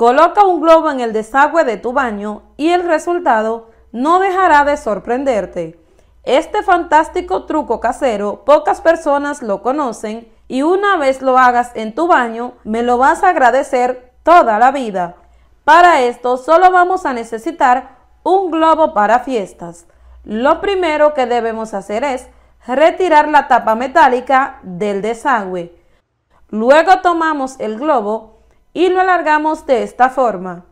Coloca un globo en el desagüe de tu baño y el resultado no dejará de sorprenderte. Este fantástico truco casero pocas personas lo conocen y una vez lo hagas en tu baño me lo vas a agradecer toda la vida. Para esto solo vamos a necesitar un globo para fiestas. Lo primero que debemos hacer es retirar la tapa metálica del desagüe. Luego tomamos el globo y lo alargamos de esta forma.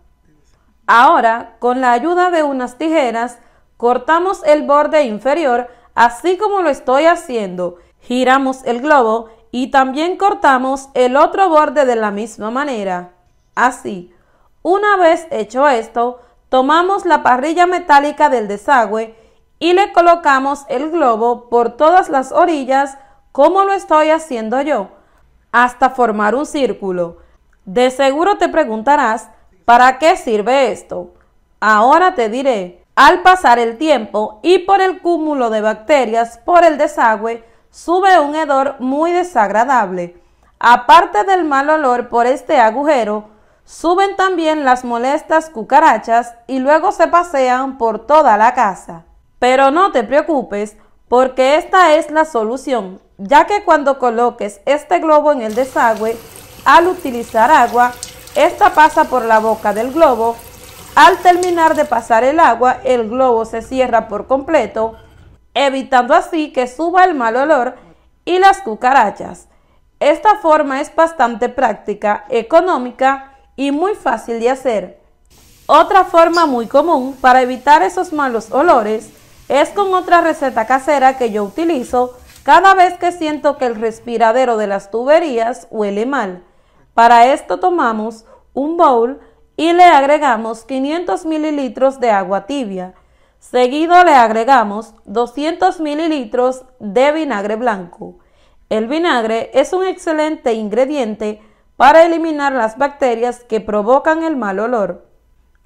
Ahora, con la ayuda de unas tijeras, cortamos el borde inferior así como lo estoy haciendo, giramos el globo y también cortamos el otro borde de la misma manera. Así, una vez hecho esto, tomamos la parrilla metálica del desagüe y le colocamos el globo por todas las orillas como lo estoy haciendo yo, hasta formar un círculo. De seguro te preguntarás, ¿para qué sirve esto? Ahora te diré, al pasar el tiempo y por el cúmulo de bacterias por el desagüe, sube un hedor muy desagradable. Aparte del mal olor por este agujero, suben también las molestas cucarachas y luego se pasean por toda la casa. Pero no te preocupes, porque esta es la solución, ya que cuando coloques este globo en el desagüe, al utilizar agua, esta pasa por la boca del globo. Al terminar de pasar el agua, el globo se cierra por completo, evitando así que suba el mal olor y las cucarachas. Esta forma es bastante práctica, económica y muy fácil de hacer. Otra forma muy común para evitar esos malos olores es con otra receta casera que yo utilizo cada vez que siento que el respiradero de las tuberías huele mal. Para esto tomamos un bowl y le agregamos 500 mililitros de agua tibia. Seguido le agregamos 200 mililitros de vinagre blanco. El vinagre es un excelente ingrediente para eliminar las bacterias que provocan el mal olor.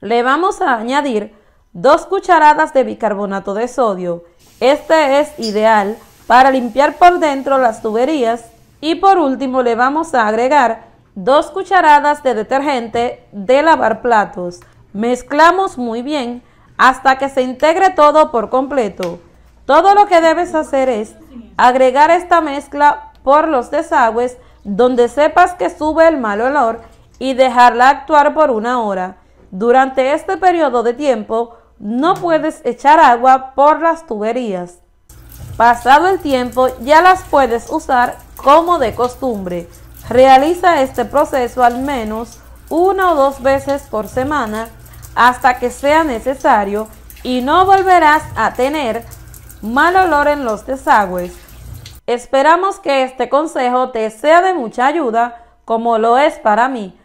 Le vamos a añadir dos cucharadas de bicarbonato de sodio. Este es ideal para limpiar por dentro las tuberías. Y por último le vamos a agregar 2 cucharadas de detergente de lavar platos. Mezclamos muy bien hasta que se integre todo por completo. Todo lo que debes hacer es agregar esta mezcla por los desagües donde sepas que sube el mal olor y dejarla actuar por una hora. Durante este periodo de tiempo no puedes echar agua por las tuberías. Pasado el tiempo ya las puedes usar como de costumbre. Realiza este proceso al menos una o dos veces por semana hasta que sea necesario y no volverás a tener mal olor en los desagües. Esperamos que este consejo te sea de mucha ayuda como lo es para mí.